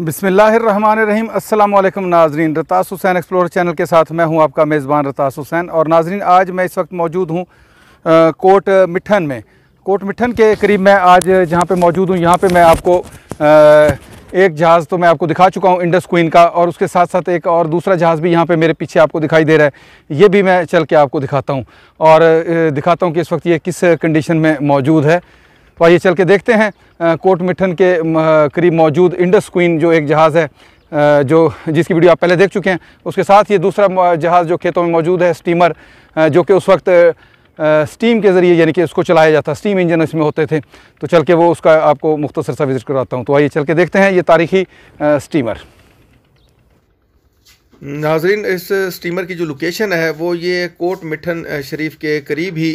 बिसमीम अल्लाम नाजरीन रतास हुसैन एक्सप्लोर चैनल के साथ मैं हूं आपका मेज़बान रतास हुसैन और नाजरीन आज मैं इस वक्त मौजूद हूं कोट मिठन में कोट मिठन के करीब मैं आज जहां पे मौजूद हूं यहां पे मैं आपको एक जहाज़ तो मैं आपको दिखा चुका हूँ इंडस क्वीन का और उसके साथ साथ एक और दूसरा जहाज़ भी यहाँ पर मेरे पीछे आपको दिखाई दे रहा है ये भी मैं चल के आपको दिखाता हूँ और दिखाता हूँ कि इस वक्त ये किस कंडीशन में मौजूद है तो आइए चल के देखते हैं कोट मिठन के करीब मौजूद इंडस क्वीन जो एक जहाज़ है जो जिसकी वीडियो आप पहले देख चुके हैं उसके साथ ये दूसरा जहाज़ जो खेतों में मौजूद है स्टीमर जो कि उस वक्त स्टीम के ज़रिए यानी कि उसको चलाया जाता स्टीम इंजन इसमें होते थे तो चल के वो उसका आपको मुख्तसर सा विजिट करवाता हूँ तो आइए चल के देखते हैं ये तारीखी स्टीमर नाजरीन इस स्टीमर की जो लोकेशन है वो ये कोट मिठन शरीफ के करीब ही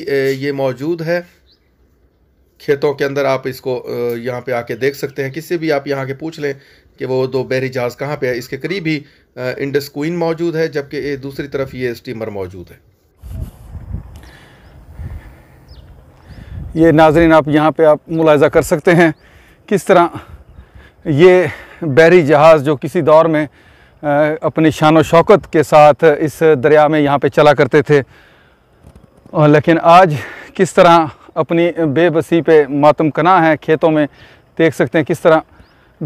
ये मौजूद है खेतों के अंदर आप इसको यहाँ पे आके देख सकते हैं किससे भी आप यहाँ के पूछ लें कि वो दो बहरी जहाज़ कहाँ पे है इसके करीब ही इंडस क्वीन मौजूद है जबकि दूसरी तरफ ये स्टीमर मौजूद है ये नाजरीन आप यहाँ पे आप मुलायजा कर सकते हैं किस तरह ये बहरी जहाज़ जो किसी दौर में अपनी शान शौकत के साथ इस दरिया में यहाँ पे चला करते थे और लेकिन आज किस तरह अपनी बेबसी पे मातम कना है खेतों में देख सकते हैं किस तरह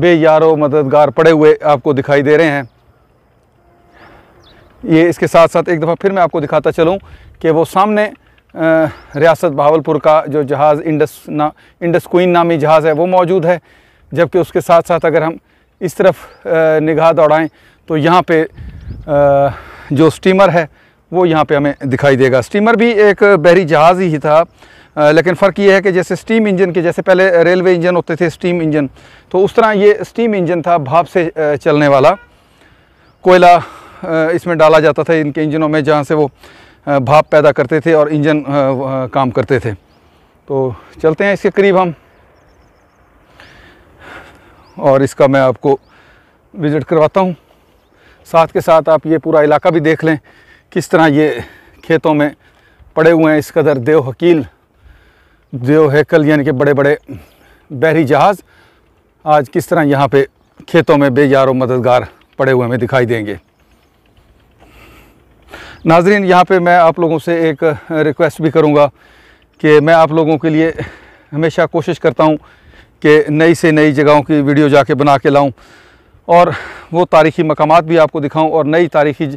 बे यारो मददगार पड़े हुए आपको दिखाई दे रहे हैं ये इसके साथ साथ एक दफ़ा फिर मैं आपको दिखाता चलूँ कि वो सामने रियासत बहावलपुर का जो जहाज़ इंडस ना इंडस क्वीन नामी जहाज़ है वो मौजूद है जबकि उसके साथ साथ अगर हम इस तरफ निगाह दौड़ाएँ तो यहाँ पे जो स्टीमर है वो यहाँ पे हमें दिखाई देगा स्टीमर भी एक बहरी जहाज़ ही था लेकिन फ़र्क ये है कि जैसे स्टीम इंजन के जैसे पहले रेलवे इंजन होते थे स्टीम इंजन तो उस तरह ये स्टीम इंजन था भाप से चलने वाला कोयला इसमें डाला जाता था इनके इंजनों में जहाँ से वो भाप पैदा करते थे और इंजन काम करते थे तो चलते हैं इसके करीब हम और इसका मैं आपको विज़िट करवाता हूँ साथ के साथ आप ये पूरा इलाका भी देख लें किस तरह ये खेतों में पड़े हुए हैं इस कदर देव हकील जो है कल यानी कि बड़े बड़े बहरी जहाज़ आज किस तरह यहाँ पे खेतों में बेजार और मददगार पड़े हुए हमें दिखाई देंगे नाजरीन यहाँ पे मैं आप लोगों से एक रिक्वेस्ट भी करूँगा कि मैं आप लोगों के लिए हमेशा कोशिश करता हूँ कि नई से नई जगहों की वीडियो जाके बना के लाऊँ और वो तारीख़ी मकाम भी आपको दिखाऊँ और नई तारीख़ी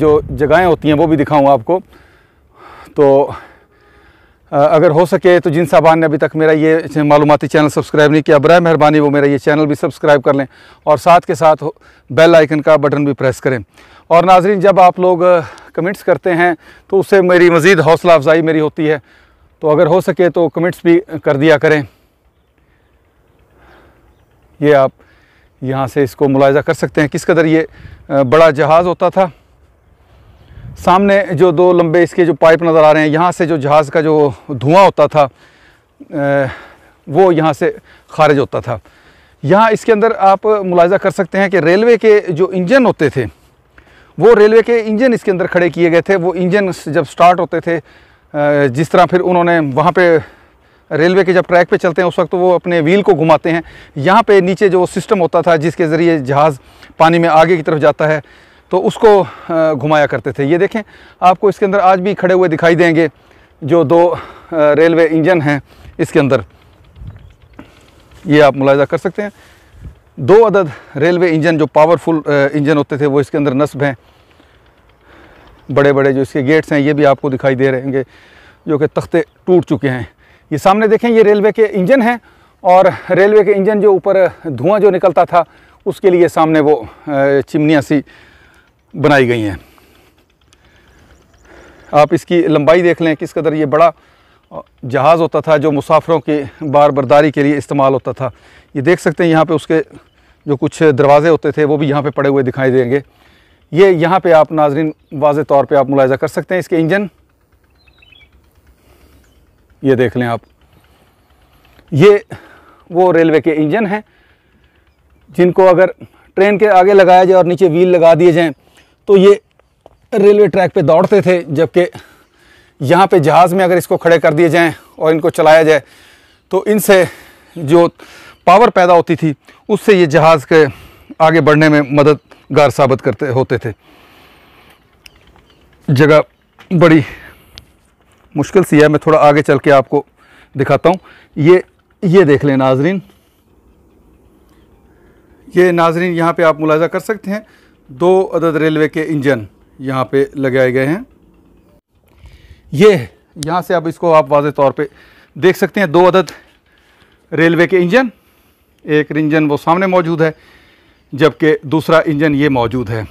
जो जगहें होती हैं वो भी दिखाऊँ आपको तो अगर हो सके तो जिन साहबान ने अभी तक मेरा ये मालूमती चैनल सब्सक्राइब नहीं किया बर मेहरबानी वो मेरा ये चैनल भी सब्सक्राइब कर लें और साथ के साथ बेल आइकन का बटन भी प्रेस करें और नाजरीन जब आप लोग कमेंट्स करते हैं तो उससे मेरी मज़ीद हौसला अफजाई मेरी होती है तो अगर हो सके तो कमेंट्स भी कर दिया करें ये आप यहाँ से इसको मुलायजा कर सकते हैं किस कदर ये बड़ा जहाज़ होता था सामने जो दो लंबे इसके जो पाइप नज़र आ रहे हैं यहाँ से जो जहाज़ का जो धुआं होता था वो यहाँ से खारिज होता था यहाँ इसके अंदर आप मुलायजा कर सकते हैं कि रेलवे के जो इंजन होते थे वो रेलवे के इंजन इसके अंदर खड़े किए गए थे वो इंजन जब स्टार्ट होते थे जिस तरह फिर उन्होंने वहाँ पे रेलवे के जब ट्रैक पे चलते हैं उस वक्त वो अपने व्हील को घुमाते हैं यहाँ पे नीचे जो सिस्टम होता था जिसके ज़रिए जहाज़ पानी में आगे की तरफ जाता है तो उसको घुमाया करते थे ये देखें आपको इसके अंदर आज भी खड़े हुए दिखाई देंगे जो दो रेलवे इंजन हैं इसके अंदर ये आप मुलायजा कर सकते हैं दो अदद रेलवे इंजन जो पावरफुल इंजन होते थे वो इसके अंदर नस्ब हैं बड़े बड़े जो इसके गेट्स हैं ये भी आपको दिखाई दे रहे होंगे जो कि तख्ते टूट चुके हैं ये सामने देखें ये रेलवे के इंजन हैं और रेलवे के इंजन जो ऊपर धुआं जो निकलता था उसके लिए सामने वो चिमनियाँ सी बनाई गई हैं आप इसकी लंबाई देख लें किस कदर ये बड़ा जहाज़ होता था जो मुसाफरों की बार बरदारी के लिए इस्तेमाल होता था ये देख सकते हैं यहाँ पे उसके जो कुछ दरवाज़े होते थे वो भी यहाँ पे पड़े हुए दिखाई देंगे ये यहाँ पे आप नाजरीन वाज तौर पे आप मुलायजा कर सकते हैं इसके इंजन ये देख लें आप ये वो रेलवे के इंजन हैं जिनको अगर ट्रेन के आगे लगाया जाए और नीचे व्हील लगा दिए जाएँ तो ये रेलवे ट्रैक पे दौड़ते थे जबकि यहाँ पे जहाज़ में अगर इसको खड़े कर दिए जाएं और इनको चलाया जाए तो इनसे जो पावर पैदा होती थी उससे ये जहाज़ के आगे बढ़ने में मददगार साबित करते होते थे जगह बड़ी मुश्किल सी है मैं थोड़ा आगे चल के आपको दिखाता हूँ ये ये देख लें नाजरीन ये नाजरीन यहाँ पे आप मुलाजा कर सकते हैं दो अदद रेलवे के इंजन यहाँ पे लगाए गए हैं ये यह, यहाँ से अब इसको आप वाज तौर पे देख सकते हैं दो अदद रेलवे के इंजन एक इंजन वो सामने मौजूद है जबकि दूसरा इंजन ये मौजूद है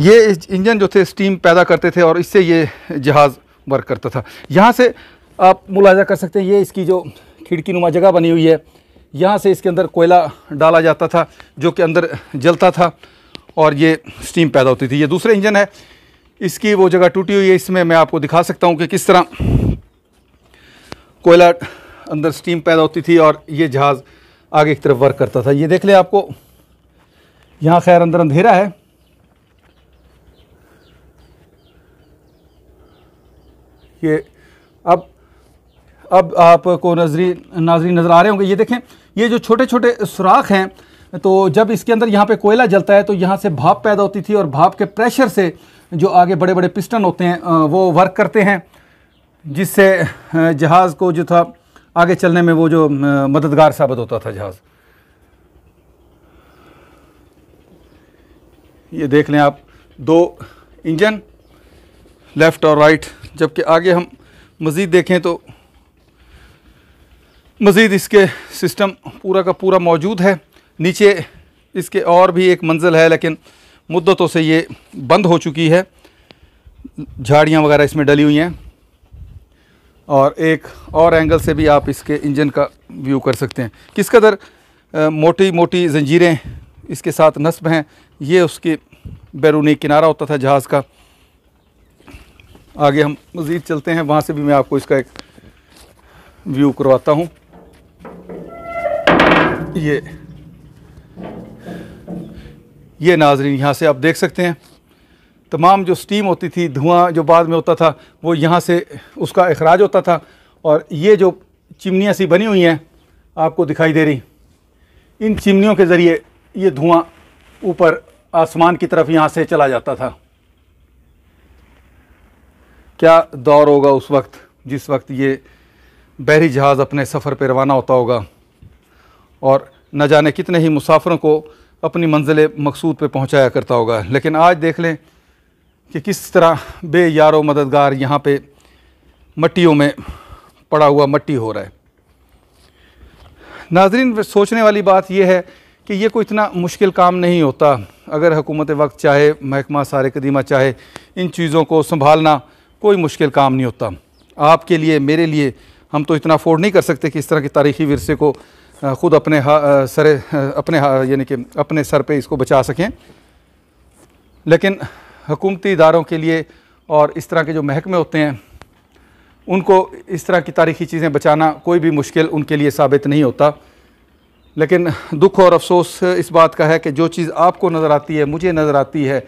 ये इंजन जो थे स्टीम पैदा करते थे और इससे ये जहाज़ वर्क करता था यहाँ से आप मुलाजा कर सकते हैं ये इसकी जो खिड़की नुमा जगह बनी हुई है यहाँ से इसके अंदर कोयला डाला जाता था जो कि अंदर जलता था और ये स्टीम पैदा होती थी ये दूसरा इंजन है इसकी वो जगह टूटी हुई है इसमें मैं आपको दिखा सकता हूँ कि किस तरह कोयला अंदर स्टीम पैदा होती थी और ये जहाज़ आगे की तरफ वर्क करता था ये देख ले आपको यहाँ खैर अंदर अंधेरा है ये अब अब आपको नजरी नाजरी नज़र आ रहे होंगे ये देखें ये जो छोटे छोटे सुराख हैं तो जब इसके अंदर यहाँ पे कोयला जलता है तो यहाँ से भाप पैदा होती थी और भाप के प्रेशर से जो आगे बड़े बड़े पिस्टन होते हैं वो वर्क करते हैं जिससे जहाज़ को जो था आगे चलने में वो जो मददगार साबित होता था जहाज़ ये देख लें आप दो इंजन लेफ़्ट और राइट जबकि आगे हम मज़ीद देखें तो मज़ीद इसके सिस्टम पूरा का पूरा मौजूद है नीचे इसके और भी एक मंजिल है लेकिन मुद्दतों से ये बंद हो चुकी है झाड़ियाँ वगैरह इसमें डली हुई हैं और एक और एंगल से भी आप इसके इंजन का व्यू कर सकते हैं किस कदर मोटी मोटी जंजीरें इसके साथ नस्ब हैं ये उसके बैरूनी किनारा होता था जहाज़ का आगे हम मज़ीद चलते हैं वहाँ से भी मैं आपको इसका एक व्यू करवाता हूँ ये ये नाजरीन यहाँ से आप देख सकते हैं तमाम जो स्टीम होती थी धुआं जो बाद में होता था वो यहाँ से उसका अखराज होता था और ये जो चिमनियाँ सी बनी हुई हैं आपको दिखाई दे रही इन चिमनियों के ज़रिए ये धुआं ऊपर आसमान की तरफ यहाँ से चला जाता था क्या दौर होगा उस वक्त जिस वक्त ये बहरी जहाज़ अपने सफ़र पर रवाना होता होगा और न जाने कितने ही मुसाफरों को अपनी मंजिल मकसूद पर पहुँचाया करता होगा लेकिन आज देख लें कि किस तरह बे यारो मददगार यहाँ पर मट्टियों में पड़ा हुआ मट्टी हो रहा है नाजरीन सोचने वाली बात यह है कि ये कोई इतना मुश्किल काम नहीं होता अगर हुकूमत वक्त चाहे महकमा सार कदीमा चाहे इन चीज़ों को संभालना कोई मुश्किल काम नहीं होता आपके लिए मेरे लिए हम तो इतना अफोर्ड नहीं कर सकते कि इस तरह के तारीखी वरसे को ख़ुद अपने सरे अपने यानी कि अपने सर पे इसको बचा सकें लेकिन हकूमती इदारों के लिए और इस तरह के जो महकमे होते हैं उनको इस तरह की तारीखी चीज़ें बचाना कोई भी मुश्किल उनके लिए साबित नहीं होता लेकिन दुख और अफसोस इस बात का है कि जो चीज़ आपको नज़र आती है मुझे नज़र आती है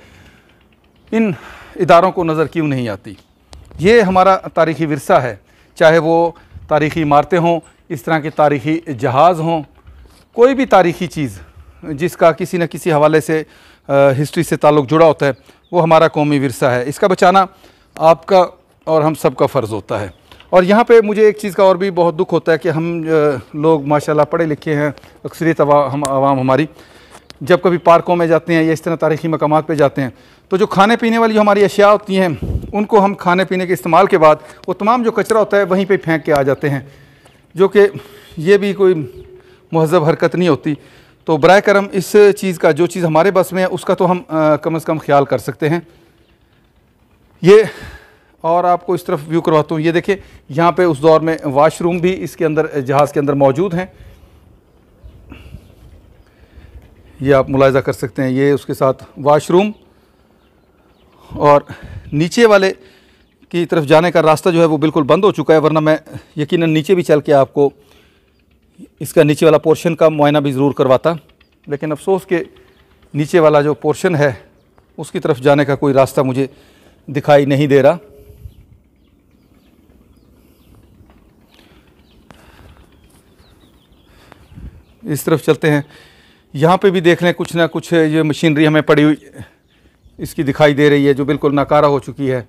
इन इदारों को नज़र क्यों नहीं आती ये हमारा तारीखी वरसा है चाहे वो तारीखी इमारतें हों इस तरह के तारीखी जहाज़ हों कोई भी तारीखी चीज़ जिसका किसी न किसी हवाले से हिस्ट्री से ताल्लुक़ जुड़ा होता है वो हमारा कौमी वरसा है इसका बचाना आपका और हम सब का फ़र्ज़ होता है और यहाँ पे मुझे एक चीज़ का और भी बहुत दुख होता है कि हम लोग माशाल्लाह पढ़े लिखे हैं अक्सरियत हम आवाम हमारी जब कभी पार्कों में जाते हैं या इस तरह तारीखी मकाम पर जाते हैं तो जो खाने पीने वाली हमारी अशिया होती हैं उनको हम खाने पीने के इस्तेमाल के बाद वो तमाम जो कचरा होता है वहीं पर फेंक के आ जाते हैं जो कि ये भी कोई महजब हरकत नहीं होती तो बर करम इस चीज़ का जो चीज़ हमारे बस में है उसका तो हम आ, कम अज़ कम ख्याल कर सकते हैं ये और आपको इस तरफ व्यू करवाता हूँ ये देखें यहाँ पे उस दौर में वाशरूम भी इसके अंदर जहाज़ के अंदर मौजूद हैं ये आप मुलायजा कर सकते हैं ये उसके साथ वाशरूम और नीचे वाले की तरफ जाने का रास्ता जो है वो बिल्कुल बंद हो चुका है वरना मैं यकीनन नीचे भी चल के आपको इसका नीचे वाला पोर्शन का मुआयना भी ज़रूर करवाता लेकिन अफसोस के नीचे वाला जो पोर्शन है उसकी तरफ जाने का कोई रास्ता मुझे दिखाई नहीं दे रहा इस तरफ चलते हैं यहाँ पे भी देख लें कुछ ना कुछ ये मशीनरी हमें पड़ी हुई इसकी दिखाई दे रही है जो बिल्कुल नाकारा हो चुकी है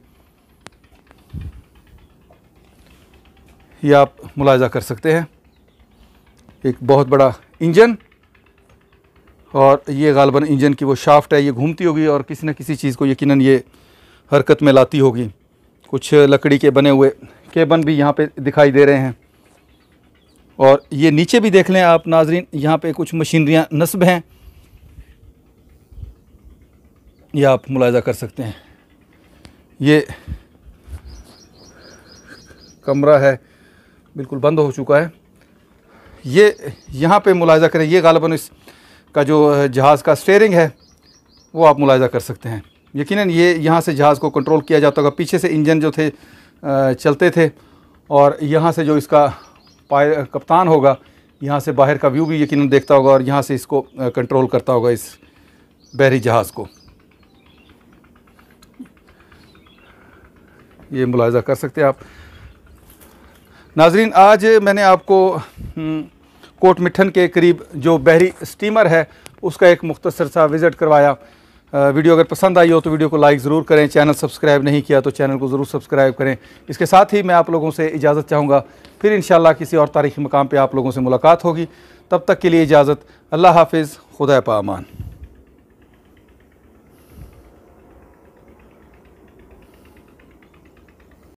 ये आप मुलायजा कर सकते हैं एक बहुत बड़ा इंजन और ये गालबन इंजन की वो शाफ्ट है ये घूमती होगी और किसी न किसी चीज़ को यकीनन ये हरकत में लाती होगी कुछ लकड़ी के बने हुए केबन भी यहाँ पे दिखाई दे रहे हैं और ये नीचे भी देख लें आप नाजरीन यहाँ पे कुछ मशीनरियाँ नस्ब हैं ये आप मुलायजा कर सकते हैं ये कमरा है बिल्कुल बंद हो चुका है ये यहाँ पे मुलायजा करें ये गालबन इस का जो जहाज़ का स्टेयरिंग है वो आप मुलायजा कर सकते हैं यकीन ये यहाँ से जहाज़ को कंट्रोल किया जाता होगा पीछे से इंजन जो थे चलते थे और यहाँ से जो इसका पाय कप्तान होगा यहाँ से बाहर का व्यू भी यकीन देखता होगा और यहाँ से इसको कंट्रोल करता होगा इस बहरी जहाज़ को ये मुलायजा कर सकते हैं आप नाजरीन आज मैंने आपको हम्म, कोट मिठन के करीब जो बहरी स्टीमर है उसका एक मुख्तसर सा विज़िट करवाया वीडियो अगर पसंद आई हो तो वीडियो को लाइक ज़रूर करें चैनल सब्सक्राइब नहीं किया तो चैनल को ज़रूर सब्सक्राइब करें इसके साथ ही मैं आप लोगों से इजाज़त चाहूँगा फिर इन किसी और तारीखी मकाम पर आप लोगों से मुलाकात होगी तब तक के लिए इजाज़त अल्लाह हाफिज़ खुदा पामान